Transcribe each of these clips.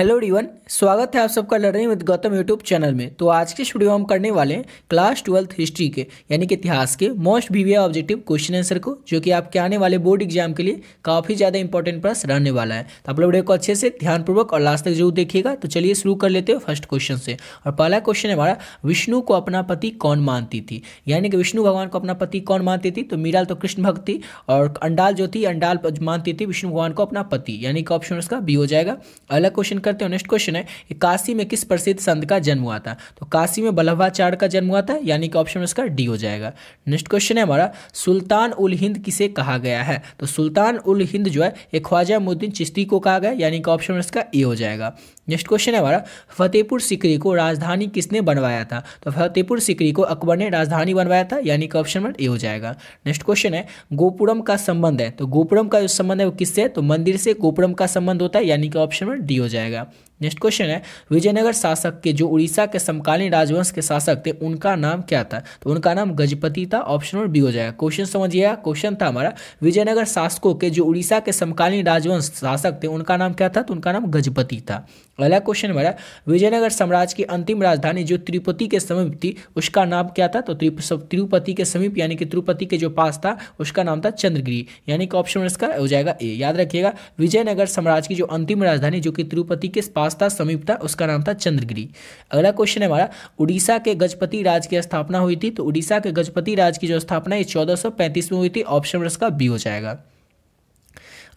hello D1 स्वागत है आप सबका learning with Gautam YouTube channel में तो आज के स्टूडियो हम करने वाले हैं क्लास ट्वेल्थ हिस्ट्री के यानी कि इतिहास के मोस्ट बी ऑब्जेक्टिव क्वेश्चन आंसर को जो कि आपके आने वाले बोर्ड एग्जाम के लिए काफ़ी ज़्यादा इंपॉर्टेंट प्रश्न रहने वाला है तो आप लोग वीडियो को अच्छे से ध्यानपूर्वक और लास्ट तक जरूर देखिएगा तो चलिए शुरू कर लेते हैं फर्स्ट क्वेश्चन से और पहला क्वेश्चन हमारा विष्णु को अपना पति कौन मानती थी यानी कि विष्णु भगवान को अपना पति कौन मानती थी तो मीराल तो कृष्ण भक्ति और अंडाल जो थी अंडाल मानती थी विष्णु भगवान को अपना पति यानी कि ऑप्शन उसका बी हो जाएगा अगला क्वेश्चन का करते हैं नेक्स्ट क्वेश्चन है कि काशी में किस प्रसिद्ध संत का जन्म हुआ था तो काशी में बल्लभाचार्य का जन्म हुआ था यानी कि ऑप्शन इसका डी हो जाएगा नेक्स्ट क्वेश्चन है हमारा सुल्तान उल हिंद किसे कहा गया है तो सुल्तान उल हिंद जो है ख्वाजा मुद्दीन चिश्ती को कहा गया यानी कि ऑप्शन इसका ए हो जाएगा नेक्स्ट क्वेश्चन है हमारा फतेहपुर सिकरी को राजधानी किसने बनवाया था तो फतेहपुर सिकरी को अकबर ने राजधानी बनवाया था यानी कि ऑप्शन नंबर ए हो जाएगा नेक्स्ट क्वेश्चन है गोपुरम का संबंध है तो गोपुरम का जो संबंध है वो किससे तो मंदिर से गोपुरम का संबंध होता है यानी कि ऑप्शन नंबर डी हो जाएगा नेक्स्ट क्वेश्चन है विजयनगर शासक के जो उड़ीसा के समकालीन राजवंश के शासक थे उनका नाम क्या था तो उनका नाम गजपति था ऑप्शन नंबर बी हो जाएगा क्वेश्चन समझिएगा क्वेश्चन था हमारा विजयनगर शासकों के जो उड़ीसा के समकालीन राजवंश शासक थे उनका नाम क्या था तो उनका नाम गजपति था अगला क्वेश्चन हमारा विजयनगर साम्राज्य की अंतिम राजधानी जो तिरुपति के समीप थी उसका नाम क्या था तो तिरुपति के समीप यानी कि तिरुपति के जो पास था उसका नाम था चंद्रगिरी यानी कि ऑप्शन इसका हो जाएगा ए याद रखिएगा विजयनगर साम्राज्य की जो अंतिम राजधानी जो कि तिरुपति के पास पास था समीप था उसका नाम था चंद्रगिरी अगला क्वेश्चन है हमारा उड़ीसा के गजपति राज की स्थापना हुई थी तो उड़ीसा के गजपति राज की जो स्थापना ये चौदह में हुई थी ऑप्शन इसका बी हो जाएगा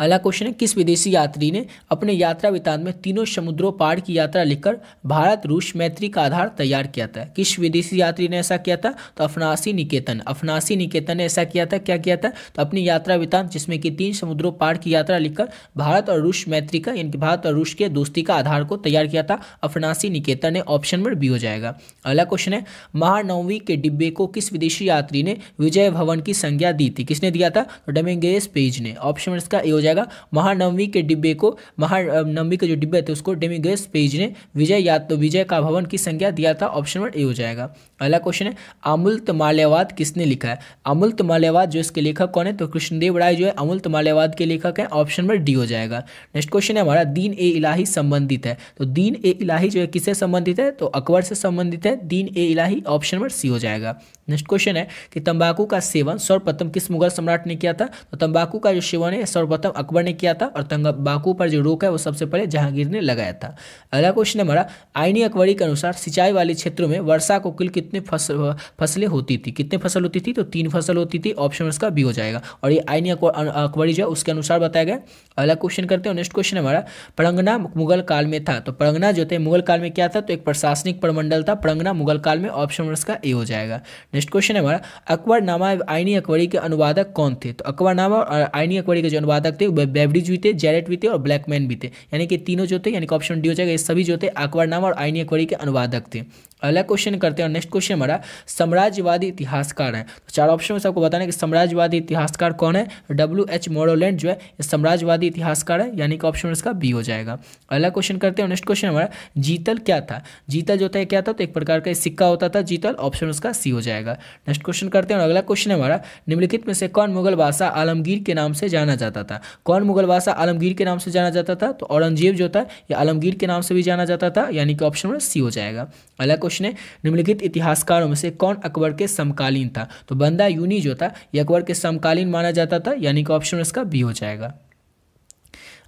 अगला क्वेश्चन है किस विदेशी यात्री ने अपने यात्रा वितान में तीनों समुद्रों पार की यात्रा लिखकर भारत रूस मैत्री का आधार तैयार किया था किस विदेशी यात्री ने ऐसा किया था तो अफनासी निकेतन अफनासी निकेतन ने ऐसा किया था क्या किया था तो अपनी यात्रा वितान जिसमें कि तीन समुद्रों पार की यात्रा लिखकर भारत और रूस मैत्री का यानी भारत और रूस के दोस्ती का आधार को तैयार किया था अफनासी निकेतन ने ऑप्शन नंबर बी हो जाएगा अगला क्वेश्चन है महानवमी के डिब्बे को किस विदेशी यात्री ने विजय भवन की संज्ञा दी थी किसने दिया था तो डेमेंगे पेज ने ऑप्शन इसका ए हो जाएगा महानवमी के डिब्बे को महानवमी के जो डिब्बे थे उसको डेमिग्रेस पेज ने विजय या तो विजय का भवन की संज्ञा दिया था ऑप्शन नंबर ए हो जाएगा अगला क्वेश्चन है अमुल्त माल्यवाद किसने लिखा है अमुल्त माल्यवाद जो इसके लेखक कौन है तो कृष्णदेव राय जो है अमुल्त माल्यवाद के लेखक है ऑप्शन नंबर डी हो जाएगा नेक्स्ट क्वेश्चन है हमारा दीन ए इलाही संबंधित है तो दीन ए इलाही जो है किससे संबंधित है तो अकबर से संबंधित है दीन ए इलाही ऑप्शन नंबर सी हो जाएगा नेक्स्ट क्वेश्चन है कि तंबाकू का सेवन सर्वप्रथम किस मुगल सम्राट ने किया था तो तंबाकू का जो सेवन है सर्वप्रथम मतलब अकबर ने किया था और तंबाकू पर जो रोक है वो सबसे पहले जहांगीर ने लगाया था अगला क्वेश्चन है हमारा आईनी अकबरी के अनुसार सिंचाई वाले क्षेत्रों में वर्षा को कुल कितने फसल फसलें होती थी कितने फसल होती थी तो तीन फसल होती थी ऑप्शन उसका बी हो जाएगा और ये आईनी अकबरी जो है उसके अनुसार बताया गया अगला क्वेश्चन करते हैं नेक्स्ट क्वेश्चन हमारा परंगना मुगल काल में था तो परंगना जो थे मुगल काल में क्या था तो एक प्रशासनिक प्रमंडल था परंगना मुगल काल में ऑप्शन इसका ए हो जाएगा नेक्स्ट क्वेश्चन है हमारा अकबर नामा आईनी अकबरी के अनुवादक कौन थे तो अकबर नामा और आईनी अकबरी के जो अनुवादक थे हो भी थे जैरेट भी थे और ब्लैकमैन भी थे यानी कि तीनों जो थे यानी कि ऑप्शन डी हो जाएगा ये सभी जो थे अकबर नाम और आइनी अकबरी के अनुवादक थे अगला क्वेश्चन करते हैं और नेक्स्ट क्वेश्चन हमारा साम्राज्यवादी इतिहासकार है तो चार ऑप्शन में सबको आपको बताना है कि साम्राज्यवादी इतिहासकार कौन है डब्ल्यू एच मोरोलैंड जो है साम्राज्यवादी इतिहासकार है यानी कि ऑप्शन इसका बी हो जाएगा अगला क्वेश्चन करते हैं और नेक्स्ट क्वेश्चन हमारा जीतल क्या था जीतल जो था क्या था तो एक प्रकार का सिक्का होता था जीतल ऑप्शन उसका सी हो जाएगा नेक्स्ट क्वेश्चन करते हैं और अगला क्वेश्चन हमारा निम्नलिखित में से कौन मुगल बादशाह आलमगीर के नाम से जाना जाता था कौन मुगल बादशाह आलमगीर के नाम से जाना जाता था तो औरंगजेब जो था यह आलमगीर के नाम से भी जाना जाता था यानी कि ऑप्शन नंबर सी हो जाएगा अगला क्वेश्चन है निम्नलिखित इतिहासकारों में से कौन अकबर के समकालीन था तो बंदा यूनी जो था यह अकबर के समकालीन माना जाता था यानी कि ऑप्शन इसका बी हो जाएगा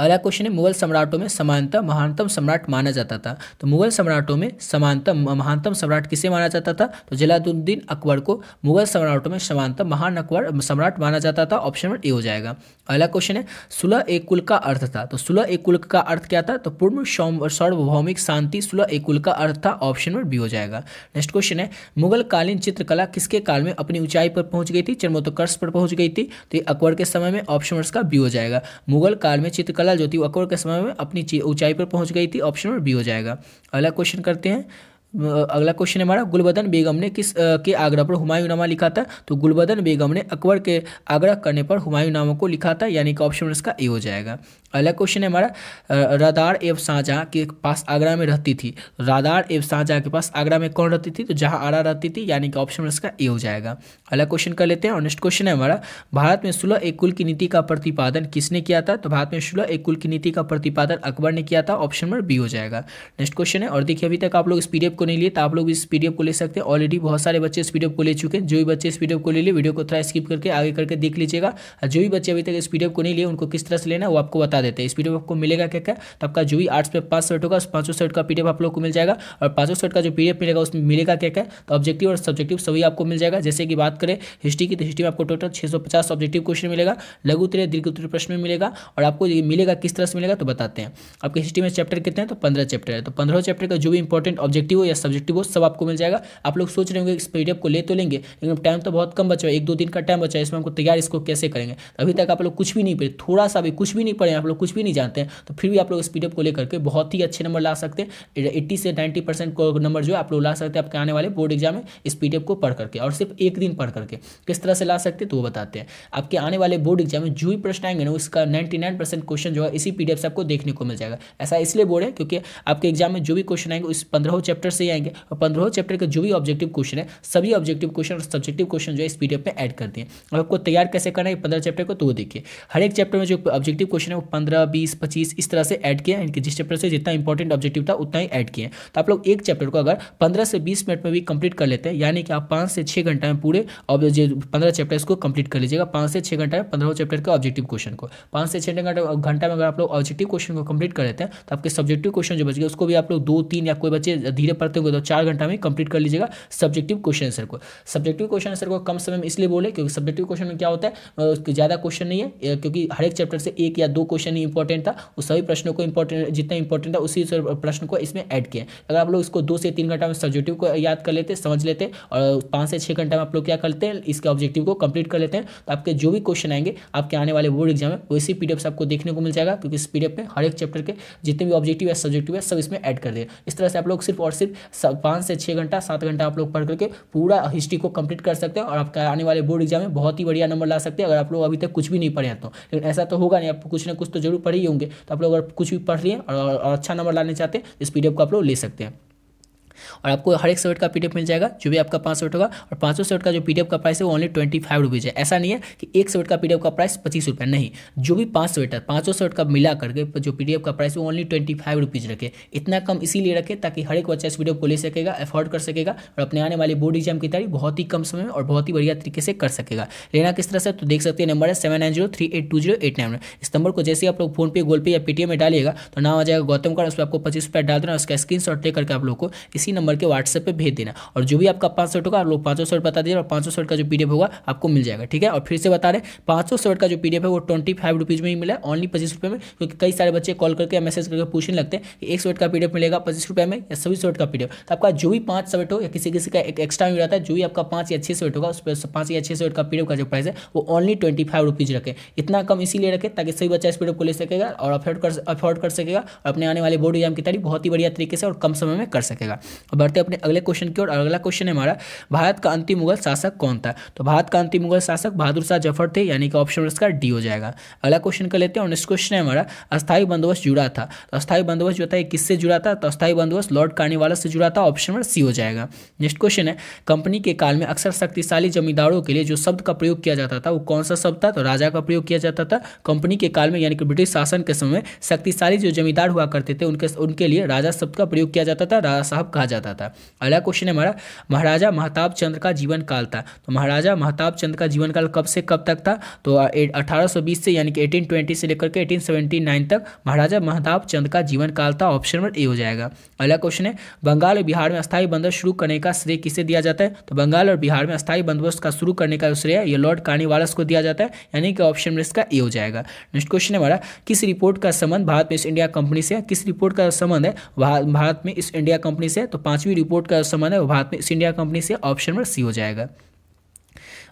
अगला क्वेश्चन है मुगल सम्राटों में समानता महानतम सम्राट माना जाता था तो मुगल सम्राटों में समानता महानतम सम्राट किसे माना जाता था तो जलादुद्दीन अकबर को मुगल सम्राटों में समानता महान अकबर सम्राट माना जाता था ऑप्शन नंबर ए हो जाएगा अगला क्वेश्चन है सुलह एक कुल का अर्थ था तो सुलह एक कुल का अर्थ क्या था तो पूर्ण सार्वभौमिक शांति सुलह एक कुल का अर्थ था ऑप्शन नंबर बी हो जाएगा नेक्स्ट क्वेश्चन है मुगल कालीन चित्रकला किसके काल में अपनी ऊंचाई पर पहुंच गई थी चरमोत्कर्ष पर पहुंच गई थी तो अकबर के समय में ऑप्शन का बी हो जाएगा मुगल काल में चित्रकला ज्योति अकबर के समय में अपनी ऊंचाई पर पहुंच गई थी ऑप्शन नंबर बी हो जाएगा अगला क्वेश्चन करते हैं अगला क्वेश्चन है हमारा गुलबदन बेगम ने किस आ, के आगरा पर हुमायूं नामा लिखा था तो गुलबदन बेगम ने अकबर के आगरा करने पर हुमायूं नामा को लिखा था यानी कि ऑप्शन इसका ए हो जाएगा अगला क्वेश्चन है हमारा रादार एव साजा के पास आगरा में रहती थी रादार एव साजा के पास आगरा में कौन रहती थी तो जहाँ आरा रहती थी यानी कि ऑप्शन इसका ए हो जाएगा अगला क्वेश्चन कर लेते हैं और नेक्स्ट क्वेश्चन है हमारा भारत में सुलह एक कुल की नीति का प्रतिपादन किसने किया था तो भारत में सुलह एक कुल की नीति का प्रतिपादन अकबर ने किया था ऑप्शन नंबर बी हो जाएगा नेक्स्ट क्वेश्चन है और देखिए अभी तक आप लोग इस पीडीएफ को नहीं लिए तो आप लोग इस पीडीएफ को ले सकते हैं ऑलरेडी बहुत सारे बच्चे इस पीडीएफ को ले चुके हैं जो भी बच्चे इस पीडीएफ को ले लिए वीडियो को थोड़ा स्किप करके आगे करके देख लीजिएगा और जो भी बच्चे अभी तक इस पीडीएफ को नहीं लिए उनको किस तरह से लेना वो आपको बता देते हैं इस पीडीएफ आपको मिलेगा क्या क्या तो आपका जो भी आर्ट्स पे पाँच सेट होगा उस पाँचों सेट का पीडीएफ आप लोग को मिल जाएगा और पाँचों सेट का जो पीडीएफ मिलेगा उसमें मिलेगा क्या क्या तो ऑब्जेक्टिव और सब्जेक्टिव सभी आपको मिल जाएगा जैसे कि बात करें हिस्ट्री की तो हिस्ट्री में आपको टोटल छः ऑब्जेक्टिव क्वेश्चन मिलेगा लघु उत्तर दीर्घ उत्तर प्रश्न में मिलेगा और आपको ये मिलेगा किस तरह से मिलेगा तो बताते हैं आपके हिस्ट्री में चैप्टर कितने हैं तो पंद्रह चैप्टर है तो पंद्रह चैप्टर का जो भी इंपॉर्टेंट ऑब्जेक्टिव हो या सब्जेक्टिव हो सब आपको मिल जाएगा आप लोग सोच रहे होंगे इस पी को ले तो लेंगे लेकिन टाइम तो बहुत कम बचा है एक दो दिन का टाइम बचा है इसमें हमको तैयार इसको कैसे करेंगे अभी तक आप लोग कुछ भी नहीं पढ़े थोड़ा सा भी कुछ भी नहीं पढ़े आप लोग कुछ भी नहीं जानते हैं तो फिर भी आप लोग इस पी को लेकर के बहुत ही अच्छे नंबर ला सकते हैं एट्टी से नाइन्टी परसेंट नंबर जो है आप लोग ला सकते हैं आपके आने वाले बोर्ड एग्जाम में इस पी को पढ़ करके और सिर्फ एक दिन पढ़ करके किस तरह से ला सकते तो वो बताते हैं आपके आने वाले बोर्ड एग्जाम में जो भी प्रश्न आएंगे ना उसका नाइन्टी क्वेश्चन जो है इसी पी से आपको देखने को मिल जाएगा ऐसा इसलिए बोर्ड है क्योंकि आपके एग्जाम में जो भी क्वेश्चन आएंगे उस पंद्रह चैप्टर से आएंगे और पंद्रह चैप्टर का जो भी ऑब्जेक्टिव क्वेश्चन है सभी ऑब्जेक्टिव क्वेश्चन और सब्जेक्टिव क्वेश्चन जो है इस पीडीएफ में ऐड कर दिए और आपको तैयार कैसे करना है पंद्रह चैप्टर को तो देखिए हर एक चैप्टर में जो ऑब्जेक्टिव क्वेश्चन है वो पंद्रह बीस पच्चीस इस तरह से ऐड किया है जिस चैप्टर से जितना इंपॉर्टेंट ऑब्जेक्टिव था उतना ही एड किए तो आप लोग एक चैप्टर को अगर पंद्रह से बीस मिनट में भी कंप्लीट कर लेते हैं यानी कि आप पांच से छह घंटा में पूरे पंद्रह चैप्टर को कंप्लीट कर लीजिएगा पांच से छह घंटा में पंद्रह चैप्टर के ऑब्जेक्टिव क्वेश्चन को पांच से छह घंटा घंटा में अगर आप लोग ऑब्जेक्टिव क्वेश्चन को कंप्लीट कर लेते हैं तो आपके सब्जेक्टिव क्वेश्चन जो बच गए उसको भी आप लोग दो तीन या कोई बच्चे धीरे पर करते हुए तो चार घंटा में कंप्लीट कर लीजिएगा सब्जेक्टिव क्वेश्चन आंसर को सब्जेक्टिव क्वेश्चन आंसर को कम समय में इसलिए बोले क्योंकि सब्जेक्टिव क्वेश्चन में क्या होता है ज़्यादा क्वेश्चन नहीं है क्योंकि हर एक चैप्टर से एक या दो क्वेश्चन ही इंपॉर्टेंट था उस सभी प्रश्नों को इंपॉर्टेंट जितना इंपॉर्टेंट था उसी प्रश्न को इसमें ऐड किया अगर आप लोग इसको दो से तीन घंटा में सब्जेक्टिव को याद कर लेते समझ लेते और पाँच से छः घंटा में आप लोग क्या करते हैं इसके ऑब्जेक्टिव को कंप्लीट कर लेते हैं तो आपके जो भी क्वेश्चन आएंगे आपके आने वाले बोर्ड एग्जाम में वैसे पी आपको देखने को मिल जाएगा क्योंकि इस पी में हर एक चैप्टर के जितने भी ऑब्जेक्टिव या सब्जेक्टिव है सब इसमें ऐड कर दिए इस तरह से आप लोग सिर्फ और सिर्फ पाँच से छः घंटा सात घंटा आप लोग पढ़ करके पूरा हिस्ट्री को कंप्लीट कर सकते हैं और आपका आने वाले बोर्ड एग्जाम में बहुत ही बढ़िया नंबर ला सकते हैं अगर आप लोग अभी तक कुछ भी नहीं पढ़े तो लेकिन ऐसा तो होगा नहीं आप कुछ ना कुछ तो जरूर पढ़े ही होंगे तो आप लोग अगर कुछ भी पढ़ लिए और, और अच्छा नंबर लाने चाहते हैं इस पी को आप लोग ले सकते हैं और आपको हर एक सेट का पीडीएफ मिल जाएगा जो भी आपका पाँच सेट होगा और पाँचों सेट का जो पीडीएफ का प्राइस है वो ओनली ट्वेंटी फाइव रुपीज़ है ऐसा नहीं है कि एक सेट का पीडीएफ का प्राइस पच्चीस रुपये नहीं जो भी पाँच सेट है पाँचों सेट का मिला करके जो पीडीएफ का प्राइस वो ओनली ट्वेंटी फाइव रुपीज़ रखे इतना कम इसीलिए रखे ताकि हर एक बच्चा इस वीडियो को ले सकेगा अफोर्ड कर सकेगा और अपने आने वाले बोर्ड एग्जाम की तैयारी बहुत ही कम समय में और बहुत ही बढ़िया तरीके से कर सकेगा लेना किस तरह से तो देख सकते हैं नंबर है seven nine zero three eight two zero eight nine इस नंबर को जैसे आप लोग फोन पे गूगल पे या पेटीएम में डालिएगा तो नाम आ जाएगा गौतम का उस पर आपको पच्चीस रुपया डाल देना उसका स्क्रीन शॉट लेकर के आप लोग को इसी नंबर के व्हाट्सएप पर भेज देना और जो भी आपका पाँच होगा आप लोग पाँचों शर्ट बता देना और पाँचों शर्ट का जो पी होगा आपको मिल जाएगा ठीक है और फिर से बता रहे पाँचों शर्ट का जो पी है वो ट्वेंटी फाइव रुपीज़ में ही मिला है ऑनली पच्चीस रुपये में क्योंकि कई सारे बच्चे कॉल करके या मैसेज करके पूछने लगते हैं कि एक शर्ट का पी मिलेगा पच्चीस रुपये में या सभी शर्ट का पी तो आपका जो भी पाँच शर्ट हो या किसी किसी का एक एक्स्ट्रा मिल रहा है जो भी आपका पाँच या छः शर्ट होगा उस पर पाँच या छः शर्ट का पी का जो प्राइस है वो ऑनली ट्वेंटी फाइव रुपीज़ रखें इतना कम इसीलिए रखें ताकि सभी बच्चा इस पीडीएफ को ले सकेगा और अफोर्ड कर अफोर्ड कर सकेगा और अपने आने वाले बोर्ड एग्जाम की तैयारी बहुत ही बढ़िया तरीके से और कम समय में कर सकेगा बढ़ते अपने अगले क्वेश्चन की ओर अगला क्वेश्चन है हमारा भारत का अंतिम मुगल शासक कौन था तो भारत का अंतिम मुगल शासक बहादुर शाह जफर थे यानी कि ऑप्शन इसका डी हो जाएगा अगला क्वेश्चन कर लेते हैं और नेक्स्ट क्वेश्चन है हमारा अस्थायी बंदोबस्त जुड़ा था तो अस्थायी बंदोबस्त जो था किससे जुड़ा था तो अस्थाई बंदोबस्त लॉर्ड कार्निवाला से जुड़ा था ऑप्शन नंबर सी हो जाएगा नेक्स्ट क्वेश्चन है कंपनी के काल में अक्सर शक्तिशाली जमींदारों के लिए जो शब्द का प्रयोग किया जाता था वो कौन सा शब्द था तो राजा का प्रयोग किया जाता था कंपनी के काल में यानी कि ब्रिटिश शासन के समय शक्तिशाली जो जमींदार हुआ करते थे उनके उनके लिए राजा शब्द का प्रयोग किया जाता था राजा साहब कहा जाता जाता था अगला क्वेश्चन है हमारा महाराजा महताब चंद्र का जीवन काल था तो महाराजा महताब चंद्र का जीवन काल कब से कब तक था तो अठारह से यानी कि एटीन से लेकर के एटीन तक महाराजा महताब चंद्र का जीवन काल था ऑप्शन नंबर ए हो जाएगा अगला क्वेश्चन है बंगाल और बिहार में स्थायी बंदर शुरू करने का श्रेय किसे दिया जाता है तो बंगाल और बिहार में स्थायी बंदोबस्त का शुरू करने का श्रेय यह लॉर्ड कार्निवालस को दिया जाता है यानी कि ऑप्शन नंबर इसका ए हो जाएगा नेक्स्ट क्वेश्चन है हमारा किस रिपोर्ट का संबंध भारत में ईस्ट इंडिया कंपनी से किस रिपोर्ट का संबंध है भारत में इस इंडिया कंपनी से तो पांचवी रिपोर्ट का समान है वो भारत में ईस्ट इंडिया कंपनी से ऑप्शन नंबर सी हो जाएगा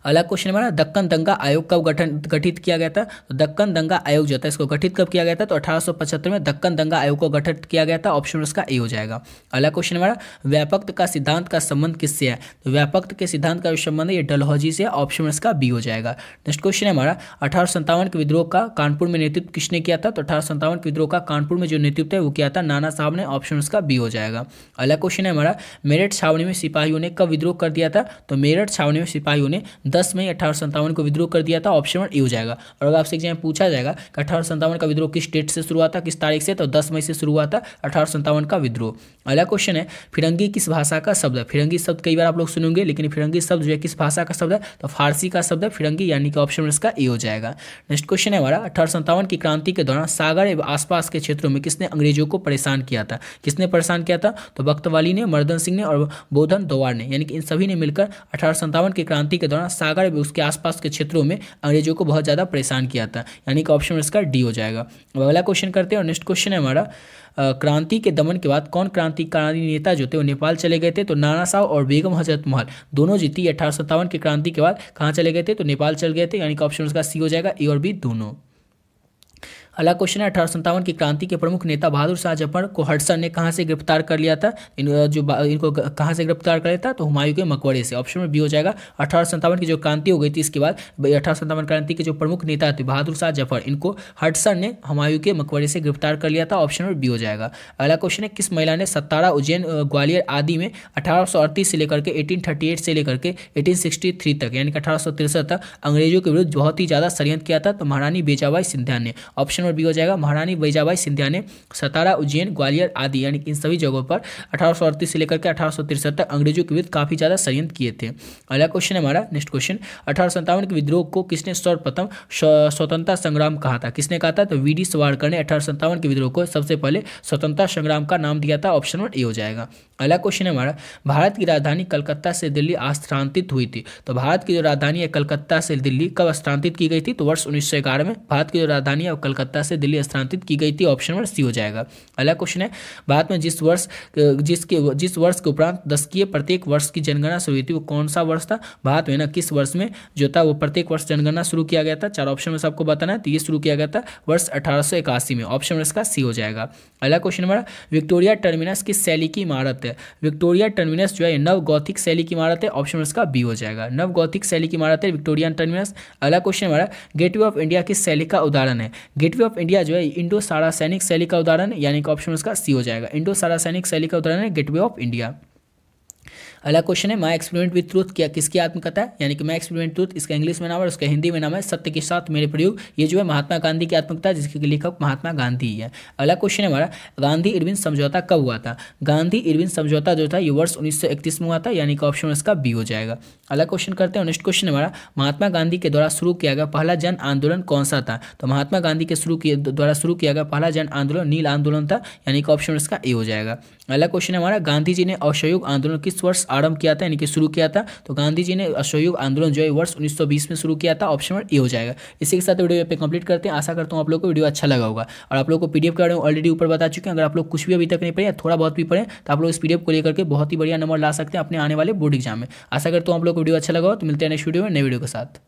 अगला क्वेश्चन हमारा दक्कन दंगा आयोग कब गठन गठित किया गया था तो दक्कन दंगा आयोग जो था इसको गठित कब किया गया था तो अठारह में दक्कन दंगा आयोग को गठित किया गया था ऑप्शन उसका ए हो जाएगा अगला क्वेश्चन हमारा व्यापक का सिद्धांत का संबंध किससे है तो व्यापक के सिद्धांत का संबंध ये डलहौजी से ऑप्शन उसका बी हो जाएगा नेक्स्ट क्वेश्चन हमारा अठारह के विद्रोह का कानपुर में नेतृत्व किसने किया था तो अठारह के विद्रोह का कानपुर में जो नेतृत्व है वो किया था नाना साहब ने ऑप्शन उसका बी हो जाएगा अगला क्वेश्चन है हमारा मेरठ छावनी में सिपाहियों ने कब विद्रोह कर दिया था तो मेरठ छावनी में सिपाहियों ने दस मई अठारह को विद्रोह कर दिया था ऑप्शन वन ए हो जाएगा और अगर आपसे एग्जाम पूछा जाएगा कि अठारह का विद्रोह किस डेट से शुरू हुआ था किस तारीख से तो दस मई से शुरू हुआ था अठारह का विद्रोह अगला क्वेश्चन है फिरंगी किस भाषा का शब्द है फिरंगी शब्द कई बार आप लोग सुनेंगे लेकिन फिरंगी शब्द जो है किस भाषा का शब्द है तो फारसी का शब्द है फिरंगी यानी कि ऑप्शन इसका ए हो जाएगा नेक्स्ट क्वेश्चन है हमारा अठारह की क्रांति के दौरान सागर एवं आसपास के क्षेत्रों में किसने अंग्रेजों को परेशान किया था किसने परेशान किया था तो बख्तवाली ने मर्दन सिंह ने और बोधन दोवार ने यानी कि इन सभी ने मिलकर अठारह की क्रांति के दौरान सागर भी उसके आसपास के क्षेत्रों में अंग्रेजों को बहुत ज़्यादा परेशान किया था यानी कि ऑप्शन इसका डी हो जाएगा अब अगला क्वेश्चन करते हैं और नेक्स्ट क्वेश्चन है हमारा क्रांति के दमन के बाद कौन क्रांतिकारी नेता जो थे वो नेपाल चले गए थे तो नाना साहब और बेगम हजरत महल दोनों जीती अठारह सत्तावन की क्रांति के बाद कहाँ चले गए थे तो नेपाल चले गए थे यानी कि ऑप्शन उसका सी हो जाएगा ए और बी दोनों अगला क्वेश्चन है अठारह की क्रांति के प्रमुख नेता बहादुर शाह जफर को हडसन ने कहाँ से गिरफ्तार कर लिया था इन जो इनको कहाँ से गिरफ्तार कर लिया था तो हुमायूं के मकबरे से ऑप्शन में बी हो जाएगा अठारह की जो क्रांति हो गई थी इसके बाद अठारह क्रांति के जो प्रमुख नेता थे बहादुर शाह जफर इनको हडसन ने हमायूं के मकबरे से गिरफ्तार कर लिया था ऑप्शन में बी हो जाएगा अगला क्वेश्चन है किस महिला ने सत्तारा उज्जैन ग्वालियर आदि में अठारह से लेकर के एटीन से लेकर के एटीन तक यानी कि अठारह तक अंग्रेजों के विरुद्ध बहुत ही ज़्यादा षडयंत्र किया था तो महारानी बेचाबाई सिंधिया ने ऑप्शन नंबर बी हो जाएगा महारानी बैजाबाई सिंधिया ने सतारा उज्जैन ग्वालियर आदि यानी कि इन सभी जगहों पर अठारह से लेकर के अठारह तक अंग्रेजों के विरुद्ध काफ़ी ज़्यादा संयंत्र किए थे अगला क्वेश्चन है हमारा नेक्स्ट क्वेश्चन अठारह के विद्रोह को किसने सर्वप्रथम स्वतंत्रता संग्राम कहा था किसने कहा था तो वी डी सवारकर ने अठारह के विद्रोह को सबसे पहले स्वतंत्रता संग्राम का नाम दिया था ऑप्शन नंबर ए हो जाएगा अगला क्वेश्चन है हमारा भारत की राजधानी कलकत्ता से दिल्ली स्थानांतरित हुई थी तो भारत की जो राजधानी है कलकत्ता से दिल्ली कब स्थानांतरित की गई थी तो वर्ष उन्नीस में भारत की जो राजधानी है कलकत्ता कोलकाता से दिल्ली स्थानांतरित की गई थी ऑप्शन नंबर सी हो जाएगा अगला क्वेश्चन है भारत में जिस वर्ष जिसके जिस वर्ष के उपरांत दशकीय प्रत्येक वर्ष की जनगणना शुरू हुई थी वो कौन सा वर्ष था भारत में ना किस वर्ष में जो था वो प्रत्येक वर्ष जनगणना शुरू किया गया था चार ऑप्शन में सबको बताना है तो ये शुरू किया गया था वर्ष अठारह में ऑप्शन नंबर इसका सी हो जाएगा अगला क्वेश्चन नंबर विक्टोरिया टर्मिनस किस शैली की इमारत है विक्टोरिया टर्मिनस जो है नव गौथिक शैली की इमारत है ऑप्शन इसका बी हो जाएगा नव गौथिक शैली की इमारत है विक्टोरिया टर्मिनस अगला क्वेश्चन हमारा गेटवे ऑफ इंडिया किस शैली का उदाहरण है गेटवे ऑफ इंडिया जो है इंडो सारा सैनिक शैली का उदाहरण यानी कि ऑप्शन उसका सी हो जाएगा इंडो सारा सैनिक शैली का उदाहरण है गेटवे ऑफ इंडिया अगला क्वेश्चन है माई एक्सपेरिमेंट विथ ट्रूथ क्या किसकी आत्मकथा है यानी कि माई एक्सपेरिमेंट ट्रूथ इसका इंग्लिश में नाम है उसका हिंदी में नाम है सत्य के साथ मेरे प्रयोग ये जो है महात्मा गांधी की आत्मकथा जिसके लेखक महात्मा गांधी है अगला क्वेश्चन है हमारा गांधी इरविन समझौता कब हुआ था गांधी इरविन समझौता जो था ये वर्ष उन्नीस में हुआ था यानी कि ऑप्शन इसका बी हो जाएगा अगला क्वेश्चन करते हैं नेक्स्ट क्वेश्चन हमारा महात्मा गांधी के द्वारा शुरू किया गया पहला जन आंदोलन कौन सा था तो महात्मा गांधी के शुरू द्वारा शुरू किया गया पहला जन आंदोलन नील आंदोलन था यानी कि ऑप्शन इसका ए हो जाएगा अगला क्वेश्चन है हमारा गांधी जी ने असहयोग आंदोलन किस वर्ष आरंभ किया था यानी कि शुरू किया था तो गांधी जी ने असहयोग आंदोलन जो है वर्ष 1920 में शुरू किया था ऑप्शन नंबर ए हो जाएगा इसी के साथ वीडियो पे कंप्लीट करते हैं आशा करता हूँ आप लोग को वीडियो अच्छा लगा होगा और आप लोग को पीडीएफ के बारे में ऑलरेडी ऊपर बता चुके हैं अगर आप लोग कुछ भी अभी तक नहीं पढ़े थोड़ा बहुत भी पढ़े तो आप लोग इस पीडीएफ को लेकर के बहुत ही बढ़िया नंबर ला सकते हैं अपने आने वाले बोर्ड एग्जाम में आशा करता हूँ आप लोग को वीडियो अच्छा लगा तो मिलते हैं नेक्स्ट वीडियो में नए वीडियो के साथ